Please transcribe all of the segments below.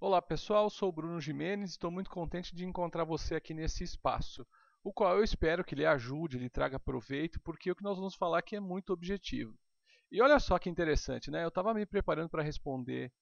Olá pessoal, sou Bruno Jimenez e estou muito contente de encontrar você aqui nesse espaço, o qual eu espero que lhe ajude, lhe traga proveito, porque o que nós vamos falar aqui é muito objetivo. E olha só que interessante, né? Eu estava me preparando para responder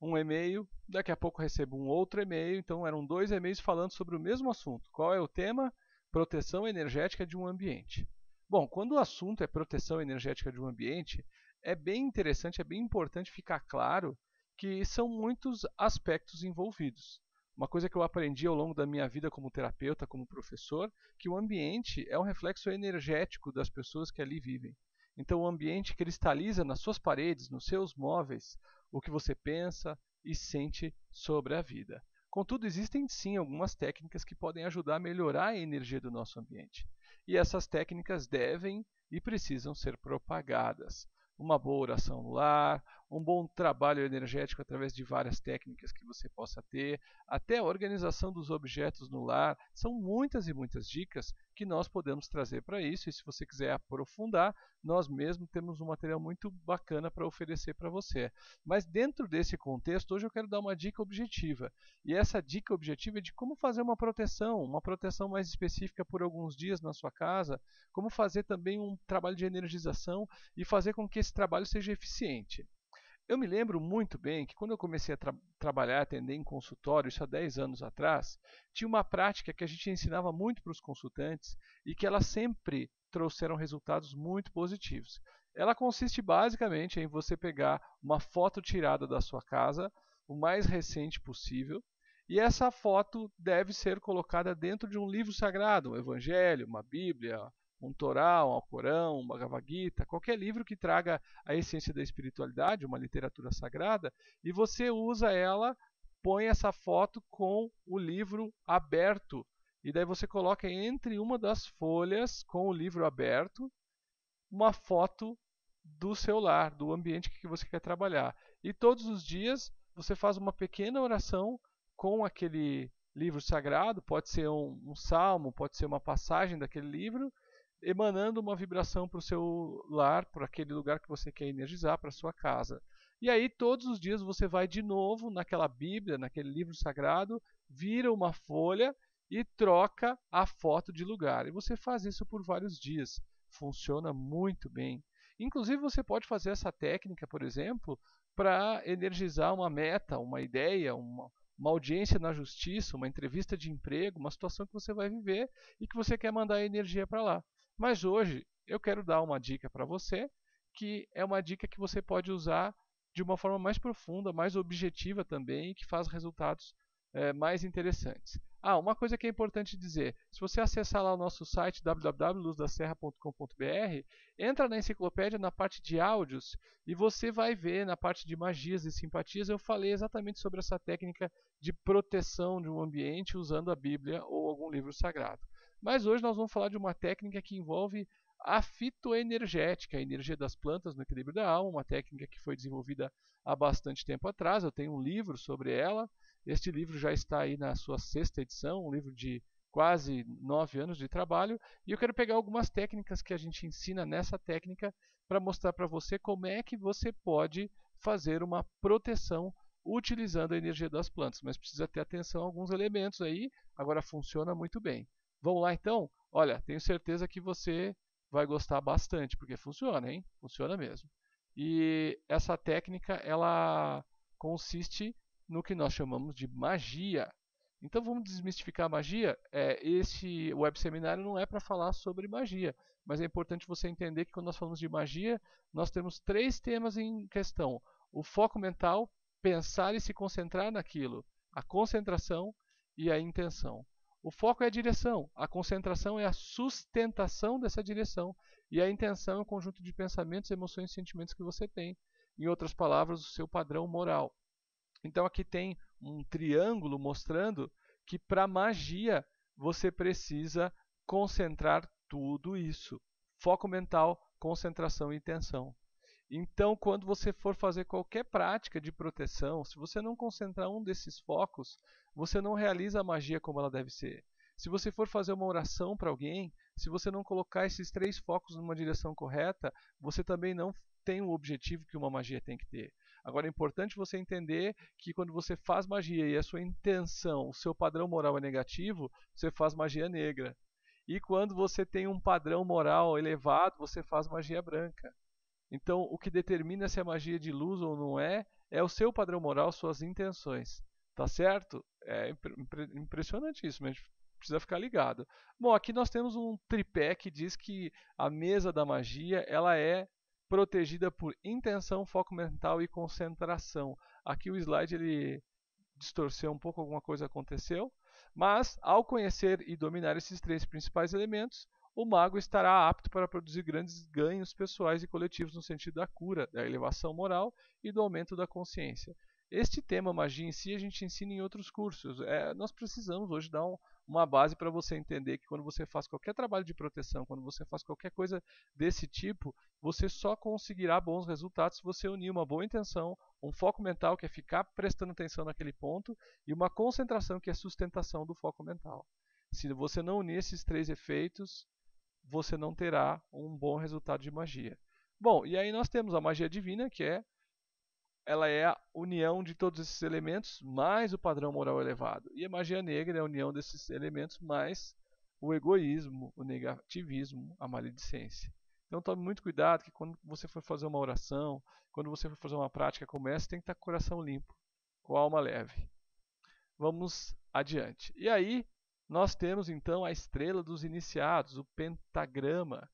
um e-mail, daqui a pouco recebo um outro e-mail, então eram dois e-mails falando sobre o mesmo assunto. Qual é o tema? Proteção energética de um ambiente. Bom, quando o assunto é proteção energética de um ambiente, é bem interessante, é bem importante ficar claro que são muitos aspectos envolvidos. Uma coisa que eu aprendi ao longo da minha vida como terapeuta, como professor, que o ambiente é um reflexo energético das pessoas que ali vivem. Então o ambiente cristaliza nas suas paredes, nos seus móveis, o que você pensa e sente sobre a vida. Contudo, existem sim algumas técnicas que podem ajudar a melhorar a energia do nosso ambiente. E essas técnicas devem e precisam ser propagadas. Uma boa oração no lar, um bom trabalho energético através de várias técnicas que você possa ter, até a organização dos objetos no lar. São muitas e muitas dicas que nós podemos trazer para isso. E se você quiser aprofundar, nós mesmo temos um material muito bacana para oferecer para você. Mas dentro desse contexto, hoje eu quero dar uma dica objetiva. E essa dica objetiva é de como fazer uma proteção, uma proteção mais específica por alguns dias na sua casa, como fazer também um trabalho de energização e fazer com que esse trabalho seja eficiente. Eu me lembro muito bem que quando eu comecei a tra trabalhar, atender em consultório, isso há 10 anos atrás, tinha uma prática que a gente ensinava muito para os consultantes e que ela sempre trouxeram resultados muito positivos. Ela consiste basicamente em você pegar uma foto tirada da sua casa, o mais recente possível, e essa foto deve ser colocada dentro de um livro sagrado, um evangelho, uma bíblia, um Torá, um Alcorão, uma Bhagavad Gita, qualquer livro que traga a essência da espiritualidade, uma literatura sagrada, e você usa ela, põe essa foto com o livro aberto. E daí você coloca entre uma das folhas com o livro aberto uma foto do seu lar, do ambiente que você quer trabalhar. E todos os dias você faz uma pequena oração com aquele livro sagrado, pode ser um, um salmo, pode ser uma passagem daquele livro, emanando uma vibração para o seu lar, para aquele lugar que você quer energizar, para sua casa. E aí todos os dias você vai de novo naquela Bíblia, naquele livro sagrado, vira uma folha e troca a foto de lugar. E você faz isso por vários dias. Funciona muito bem. Inclusive você pode fazer essa técnica, por exemplo, para energizar uma meta, uma ideia, uma, uma audiência na justiça, uma entrevista de emprego, uma situação que você vai viver e que você quer mandar energia para lá. Mas hoje eu quero dar uma dica para você, que é uma dica que você pode usar de uma forma mais profunda, mais objetiva também, que faz resultados é, mais interessantes. Ah, uma coisa que é importante dizer: se você acessar lá o nosso site www.luzdaserra.com.br, entra na enciclopédia na parte de áudios e você vai ver na parte de magias e simpatias. Eu falei exatamente sobre essa técnica de proteção de um ambiente usando a Bíblia ou algum livro sagrado. Mas hoje nós vamos falar de uma técnica que envolve a fitoenergética, a energia das plantas no equilíbrio da alma, uma técnica que foi desenvolvida há bastante tempo atrás. Eu tenho um livro sobre ela. Este livro já está aí na sua sexta edição, um livro de quase nove anos de trabalho. E eu quero pegar algumas técnicas que a gente ensina nessa técnica para mostrar para você como é que você pode fazer uma proteção utilizando a energia das plantas. Mas precisa ter atenção a alguns elementos aí. Agora funciona muito bem. Vamos lá então? Olha, tenho certeza que você vai gostar bastante, porque funciona, hein? Funciona mesmo. E essa técnica, ela consiste no que nós chamamos de magia. Então vamos desmistificar a magia. É, esse web seminário não é para falar sobre magia, mas é importante você entender que quando nós falamos de magia, nós temos três temas em questão: o foco mental, pensar e se concentrar naquilo, a concentração e a intenção. O foco é a direção, a concentração é a sustentação dessa direção e a intenção é o conjunto de pensamentos, emoções e sentimentos que você tem. Em outras palavras, o seu padrão moral. Então aqui tem um triângulo mostrando que para magia você precisa concentrar tudo isso: foco mental, concentração e intenção. Então, quando você for fazer qualquer prática de proteção, se você não concentrar um desses focos, você não realiza a magia como ela deve ser. Se você for fazer uma oração para alguém, se você não colocar esses três focos numa direção correta, você também não tem o objetivo que uma magia tem que ter. Agora é importante você entender que quando você faz magia e a sua intenção, o seu padrão moral é negativo, você faz magia negra. E quando você tem um padrão moral elevado, você faz magia branca. Então, o que determina se a magia é de luz ou não é, é o seu padrão moral, suas intenções. Tá certo? É impre impressionante isso, mas precisa ficar ligado. Bom, aqui nós temos um tripé que diz que a mesa da magia ela é protegida por intenção, foco mental e concentração. Aqui o slide ele distorceu um pouco, alguma coisa aconteceu. Mas, ao conhecer e dominar esses três principais elementos, o mago estará apto para produzir grandes ganhos pessoais e coletivos no sentido da cura, da elevação moral e do aumento da consciência. Este tema, magia em si, a gente ensina em outros cursos. É, nós precisamos hoje dar um, uma base para você entender que quando você faz qualquer trabalho de proteção, quando você faz qualquer coisa desse tipo, você só conseguirá bons resultados se você unir uma boa intenção, um foco mental que é ficar prestando atenção naquele ponto e uma concentração que é sustentação do foco mental. Se você não unir esses três efeitos, você não terá um bom resultado de magia. Bom, e aí nós temos a magia divina, que é ela é a união de todos esses elementos mais o padrão moral elevado. E a magia negra é a união desses elementos mais o egoísmo, o negativismo, a maledicência. Então tome muito cuidado que quando você for fazer uma oração, quando você for fazer uma prática como essa, tem que estar com o coração limpo, com a alma leve. Vamos adiante. E aí, nós temos então a estrela dos iniciados, o pentagrama.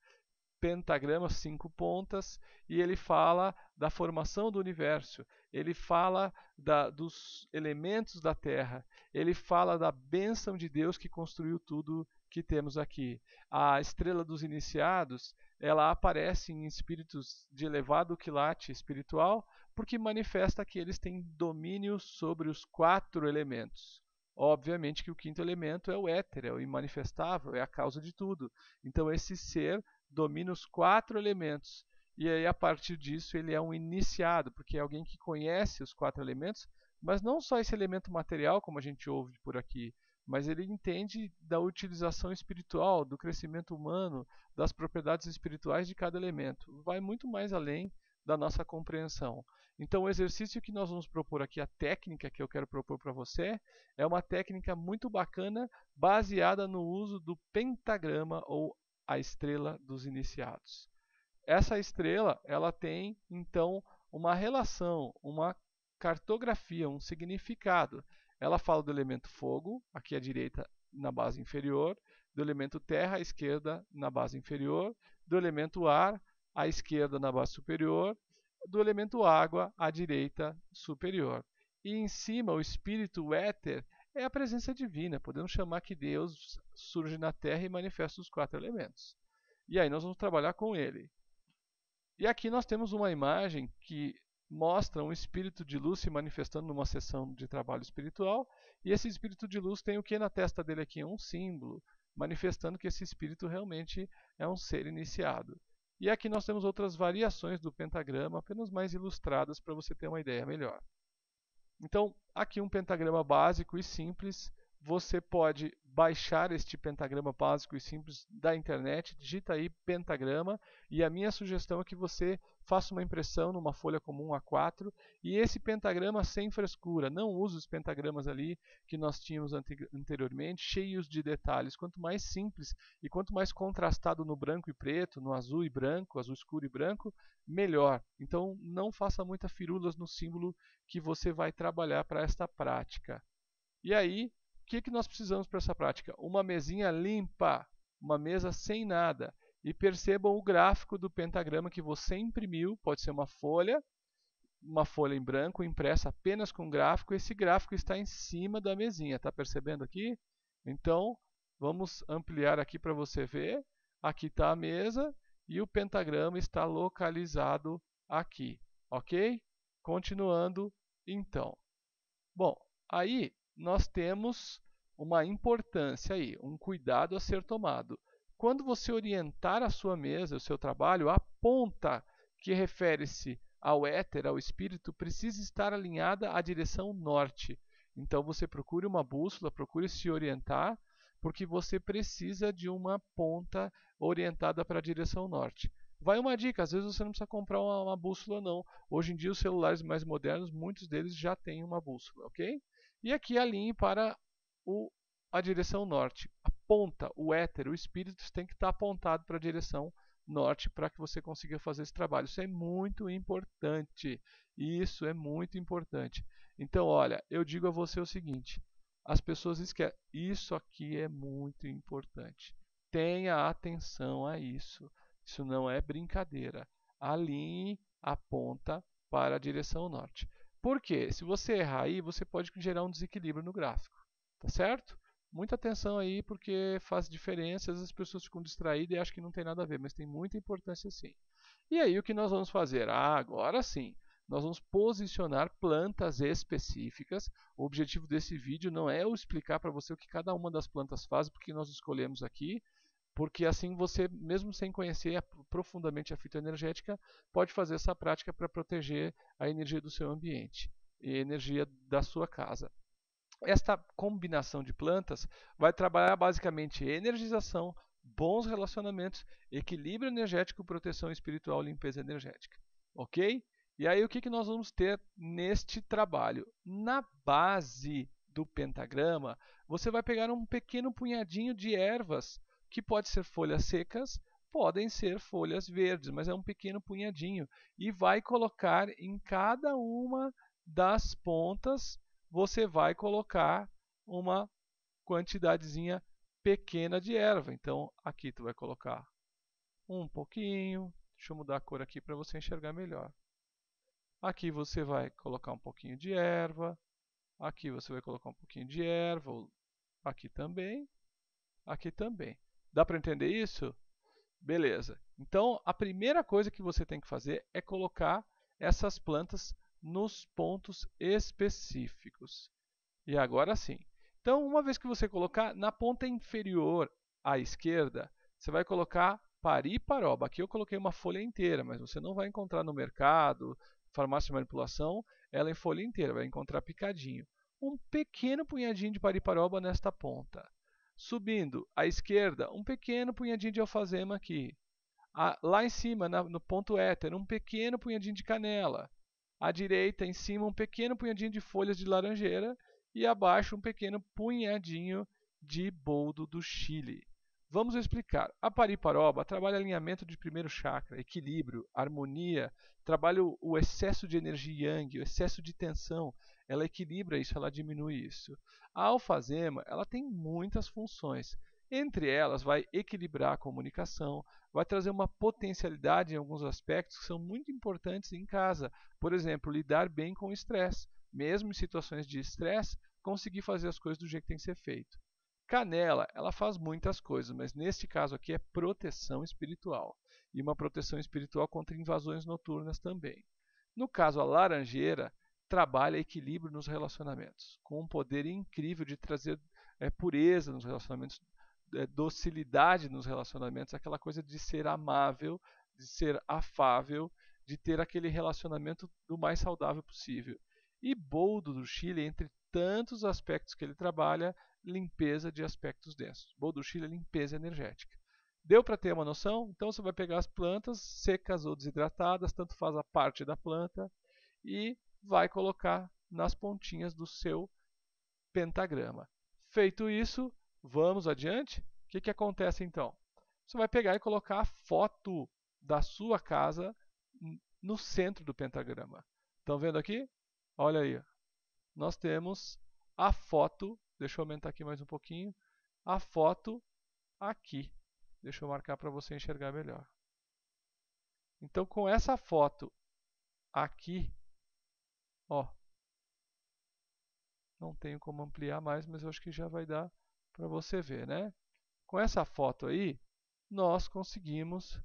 Pentagrama, cinco pontas, e ele fala da formação do universo, ele fala da, dos elementos da terra, ele fala da bênção de Deus que construiu tudo que temos aqui. A estrela dos iniciados, ela aparece em espíritos de elevado quilate espiritual, porque manifesta que eles têm domínio sobre os quatro elementos. Obviamente que o quinto elemento é o éter, é o imanifestável, é a causa de tudo. Então esse ser domina os quatro elementos. E aí, a partir disso, ele é um iniciado, porque é alguém que conhece os quatro elementos, mas não só esse elemento material, como a gente ouve por aqui, mas ele entende da utilização espiritual, do crescimento humano, das propriedades espirituais de cada elemento. Vai muito mais além da nossa compreensão. Então, o exercício que nós vamos propor aqui, a técnica que eu quero propor para você, é uma técnica muito bacana baseada no uso do pentagrama ou a estrela dos iniciados. Essa estrela, ela tem então uma relação, uma cartografia, um significado. Ela fala do elemento fogo, aqui à direita na base inferior, do elemento terra à esquerda na base inferior, do elemento ar à esquerda na base superior, do elemento água à direita superior. E em cima, o espírito, o éter, é a presença divina. Podemos chamar que Deus surge na Terra e manifesta os quatro elementos. E aí nós vamos trabalhar com ele. E aqui nós temos uma imagem que mostra um espírito de luz se manifestando numa sessão de trabalho espiritual, e esse espírito de luz tem o que na testa dele aqui? é Um símbolo, manifestando que esse espírito realmente é um ser iniciado. E aqui nós temos outras variações do pentagrama, apenas mais ilustradas para você ter uma ideia melhor. Então, aqui um pentagrama básico e simples, você pode baixar este pentagrama básico e simples da internet, digita aí pentagrama e a minha sugestão é que você faça uma impressão numa folha comum A4 e esse pentagrama sem frescura, não use os pentagramas ali que nós tínhamos anteriormente, cheios de detalhes. Quanto mais simples e quanto mais contrastado no branco e preto, no azul e branco, azul escuro e branco, melhor. Então não faça muitas firulas no símbolo que você vai trabalhar para esta prática. E aí, que, que nós precisamos para essa prática? Uma mesinha limpa, uma mesa sem nada. E percebam o gráfico do pentagrama que você imprimiu, pode ser uma folha, uma folha em branco impressa apenas com gráfico. Esse gráfico está em cima da mesinha, está percebendo aqui? Então, vamos ampliar aqui para você ver. Aqui está a mesa e o pentagrama está localizado aqui, ok? Continuando, então. Bom, aí nós temos uma importância aí, um cuidado a ser tomado. Quando você orientar a sua mesa, o seu trabalho, a ponta que refere-se ao éter, ao espírito, precisa estar alinhada à direção norte. Então você procure uma bússola, procure se orientar, porque você precisa de uma ponta orientada para a direção norte. Vai uma dica, às vezes você não precisa comprar uma, uma bússola não. Hoje em dia os celulares mais modernos, muitos deles já têm uma bússola, ok? E aqui é alinhe para o, a direção norte. Aponta o éter, o espírito tem que estar apontado para a direção norte para que você consiga fazer esse trabalho. Isso é muito importante. Isso é muito importante. Então, olha, eu digo a você o seguinte: as pessoas esquecem. Isso aqui é muito importante. Tenha atenção a isso. Isso não é brincadeira. Alinhe a ponta para a direção norte. Por quê? Se você errar aí, você pode gerar um desequilíbrio no gráfico, tá certo? Muita atenção aí porque faz diferença, as pessoas ficam distraídas e acham que não tem nada a ver, mas tem muita importância sim. E aí o que nós vamos fazer? Ah, agora sim, nós vamos posicionar plantas específicas. O objetivo desse vídeo não é eu explicar para você o que cada uma das plantas faz, porque nós escolhemos aqui, porque assim você, mesmo sem conhecer profundamente a fitoenergética, pode fazer essa prática para proteger a energia do seu ambiente e a energia da sua casa. Esta combinação de plantas vai trabalhar basicamente energização, bons relacionamentos, equilíbrio energético, proteção espiritual, limpeza energética. Ok? E aí o que, que nós vamos ter neste trabalho? Na base do pentagrama, você vai pegar um pequeno punhadinho de ervas que pode ser folhas secas, podem ser folhas verdes, mas é um pequeno punhadinho. E vai colocar em cada uma das pontas, você vai colocar uma quantidadezinha pequena de erva. Então, aqui tu vai colocar um pouquinho. Deixa eu mudar a cor aqui para você enxergar melhor. Aqui você vai colocar um pouquinho de erva. Aqui você vai colocar um pouquinho de erva. Aqui também. Aqui também. Dá para entender isso? Beleza. Então, a primeira coisa que você tem que fazer é colocar essas plantas nos pontos específicos. E agora sim. Então, uma vez que você colocar na ponta inferior à esquerda, você vai colocar pariparoba. Aqui eu coloquei uma folha inteira, mas você não vai encontrar no mercado, farmácia de manipulação, ela em folha inteira, vai encontrar picadinho. Um pequeno punhadinho de pariparoba nesta ponta. Subindo à esquerda, um pequeno punhadinho de alfazema aqui. lá em cima, no ponto éter, um pequeno punhadinho de canela. À direita, em cima, um pequeno punhadinho de folhas de laranjeira. E abaixo, um pequeno punhadinho de boldo do Chile. Vamos explicar. A pariparoba trabalha alinhamento de primeiro chakra, equilíbrio, harmonia, trabalha o excesso de energia yang, o excesso de tensão. Ela equilibra isso, ela diminui isso. A alfazema, ela tem muitas funções. Entre elas, vai equilibrar a comunicação, vai trazer uma potencialidade em alguns aspectos que são muito importantes em casa. Por exemplo, lidar bem com o estresse. Mesmo em situações de estresse, conseguir fazer as coisas do jeito que tem que ser feito. Canela, ela faz muitas coisas, mas neste caso aqui é proteção espiritual. E uma proteção espiritual contra invasões noturnas também. No caso, a laranjeira trabalha equilíbrio nos relacionamentos, com um poder incrível de trazer é, pureza nos relacionamentos, é, docilidade nos relacionamentos, aquela coisa de ser amável, de ser afável, de ter aquele relacionamento do mais saudável possível. E Boldo do Chile, entre tantos aspectos que ele trabalha, limpeza de aspectos densos. Bolduchil é limpeza energética. Deu para ter uma noção? Então você vai pegar as plantas secas ou desidratadas, tanto faz a parte da planta, e vai colocar nas pontinhas do seu pentagrama. Feito isso, vamos adiante? O que, que acontece então? Você vai pegar e colocar a foto da sua casa no centro do pentagrama. Estão vendo aqui? Olha aí. Nós temos a foto Deixa eu aumentar aqui mais um pouquinho. A foto aqui. Deixa eu marcar para você enxergar melhor. Então, com essa foto aqui, ó, não tenho como ampliar mais, mas eu acho que já vai dar para você ver, né? Com essa foto aí, nós conseguimos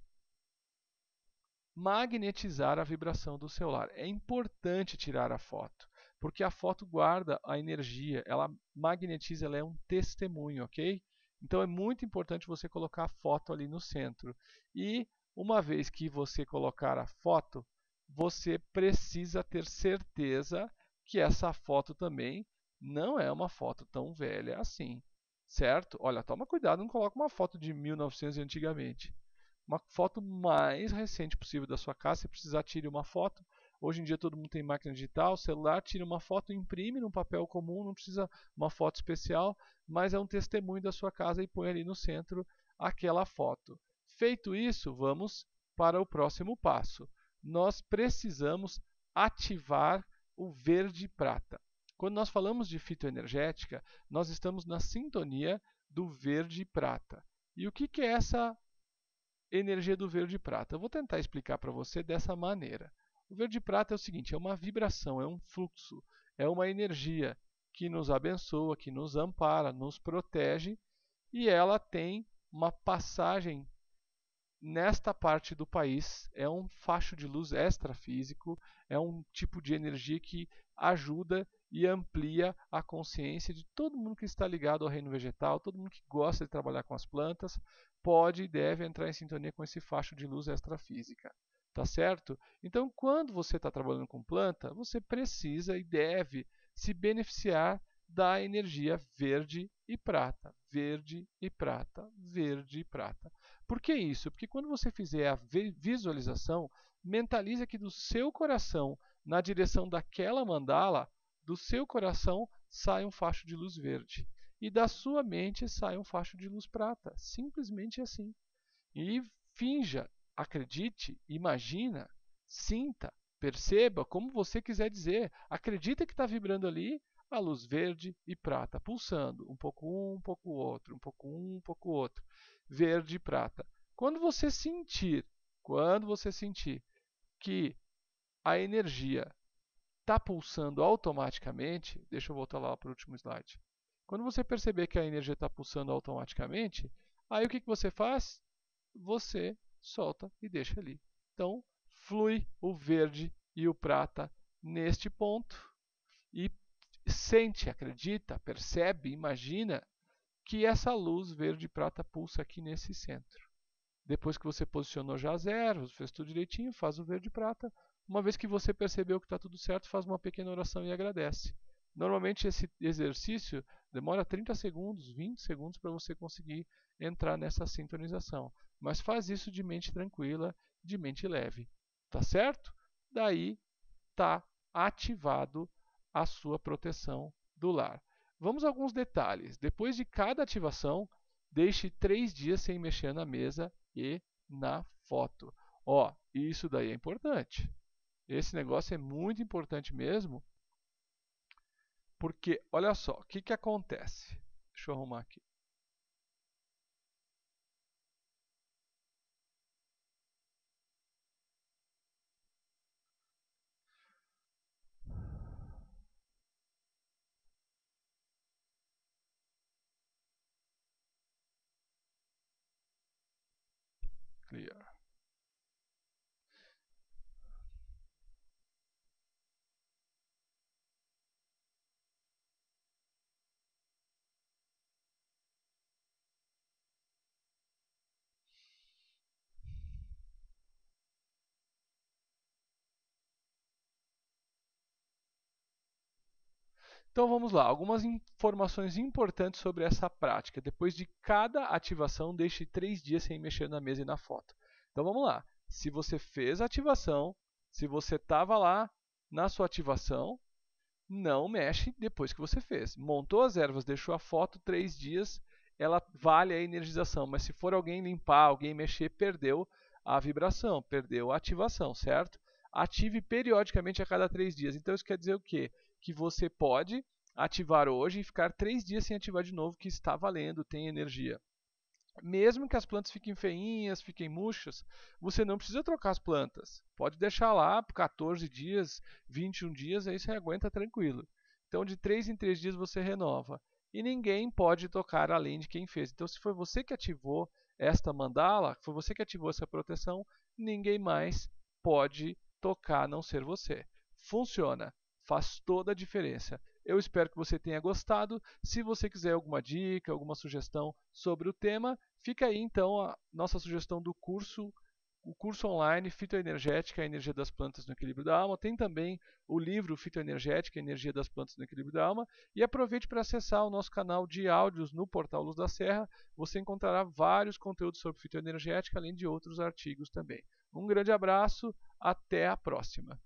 magnetizar a vibração do celular. É importante tirar a foto. Porque a foto guarda a energia, ela magnetiza, ela é um testemunho, ok? Então é muito importante você colocar a foto ali no centro. E uma vez que você colocar a foto, você precisa ter certeza que essa foto também não é uma foto tão velha assim, certo? Olha, toma cuidado, não coloque uma foto de 1900 antigamente. Uma foto mais recente possível da sua casa, se precisar tire uma foto Hoje em dia todo mundo tem máquina digital, celular, tira uma foto, imprime num papel comum, não precisa uma foto especial, mas é um testemunho da sua casa e põe ali no centro aquela foto. Feito isso, vamos para o próximo passo. Nós precisamos ativar o verde prata. Quando nós falamos de fitoenergética, nós estamos na sintonia do verde prata. E o que, que é essa energia do verde prata? Eu vou tentar explicar para você dessa maneira. O verde prata é o seguinte: é uma vibração, é um fluxo, é uma energia que nos abençoa, que nos ampara, nos protege e ela tem uma passagem nesta parte do país. É um facho de luz extrafísico, é um tipo de energia que ajuda e amplia a consciência de todo mundo que está ligado ao reino vegetal, todo mundo que gosta de trabalhar com as plantas, pode e deve entrar em sintonia com esse facho de luz extrafísica. Tá certo? Então, quando você está trabalhando com planta, você precisa e deve se beneficiar da energia verde e prata, verde e prata, verde e prata. Por que isso? Porque quando você fizer a visualização, mentalize que do seu coração, na direção daquela mandala, do seu coração sai um facho de luz verde e da sua mente sai um facho de luz prata. Simplesmente assim. E finja, acredite, imagina, sinta, perceba, como você quiser dizer. Acredita que está vibrando ali a luz verde e prata, pulsando um pouco um, um pouco outro, um pouco um, um pouco outro, verde e prata. Quando você sentir, quando você sentir que a energia está pulsando automaticamente, deixa eu voltar lá para o último slide. Quando você perceber que a energia está pulsando automaticamente, aí o que, que você faz? Você solta e deixa ali. Então, flui o verde e o prata neste ponto e sente, acredita, percebe, imagina que essa luz verde e prata pulsa aqui nesse centro. Depois que você posicionou já as ervas, fez tudo direitinho, faz o verde e prata. Uma vez que você percebeu que está tudo certo, faz uma pequena oração e agradece. Normalmente esse exercício demora 30 segundos, 20 segundos para você conseguir entrar nessa sintonização. Mas faz isso de mente tranquila, de mente leve, tá certo? Daí tá ativado a sua proteção do lar. Vamos a alguns detalhes. Depois de cada ativação, deixe três dias sem mexer na mesa e na foto. Ó, isso daí é importante. Esse negócio é muito importante mesmo, porque olha só, o que, que acontece? Deixa eu arrumar aqui. Yeah. Então vamos lá, algumas informações importantes sobre essa prática. Depois de cada ativação, deixe três dias sem mexer na mesa e na foto. Então vamos lá. Se você fez a ativação, se você estava lá na sua ativação, não mexe depois que você fez. Montou as ervas, deixou a foto três dias, ela vale a energização. Mas se for alguém limpar, alguém mexer, perdeu a vibração, perdeu a ativação, certo? Ative periodicamente a cada três dias. Então isso quer dizer o quê? que você pode ativar hoje e ficar três dias sem ativar de novo, que está valendo, tem energia. Mesmo que as plantas fiquem feinhas, fiquem murchas, você não precisa trocar as plantas. Pode deixar lá por 14 dias, 21 dias, aí você aguenta tranquilo. Então, de 3 em 3 dias você renova. E ninguém pode tocar além de quem fez. Então, se foi você que ativou esta mandala, foi você que ativou essa proteção, ninguém mais pode tocar a não ser você. Funciona faz toda a diferença. Eu espero que você tenha gostado. Se você quiser alguma dica, alguma sugestão sobre o tema, fica aí então a nossa sugestão do curso, o curso online Fitoenergética, a energia das plantas no equilíbrio da alma. Tem também o livro Fitoenergética, a energia das plantas no equilíbrio da alma. E aproveite para acessar o nosso canal de áudios no portal Luz da Serra. Você encontrará vários conteúdos sobre fitoenergética, além de outros artigos também. Um grande abraço, até a próxima.